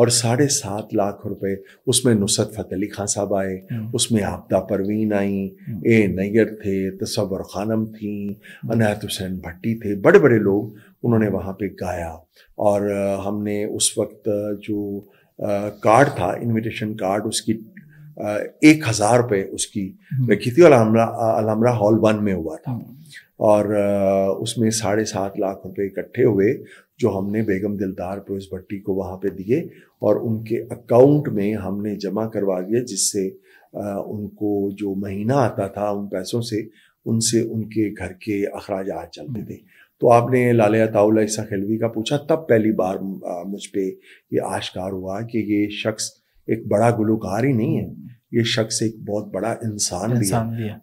और साढ़े सात लाख रुपए उसमें नुसरत फतेह अली खां साहब आए हम्म। उसमें आपदा परवीन आई हम्म। ए नैयर थे तस्वर खानम थी अनायत हुसैन भट्टी थे बड़े बड़े लोग उन्होंने वहाँ पे गाया और हमने उस वक्त जो कार्ड था इनविटेशन कार्ड उसकी एक हज़ार रुपये उसकी रखी थी और अलमरा हॉल वन में हुआ था हम्म। और उसमें साढ़े सात लाख रुपए इकट्ठे हुए जो हमने बेगम दिलदार प्रोज भट्टी को वहाँ पे दिए और उनके अकाउंट में हमने जमा करवा दिया जिससे उनको जो महीना आता था उन पैसों से उनसे उनके घर के अखराज चलते थे तो आपने लालिया ताउला ईसा खिलवी का पूछा तब पहली बार मुझ पर ये आश्कार हुआ कि ये शख्स एक बड़ा गुलकार ही नहीं है हम्म। ये शख्स एक बहुत बड़ा इंसान भी है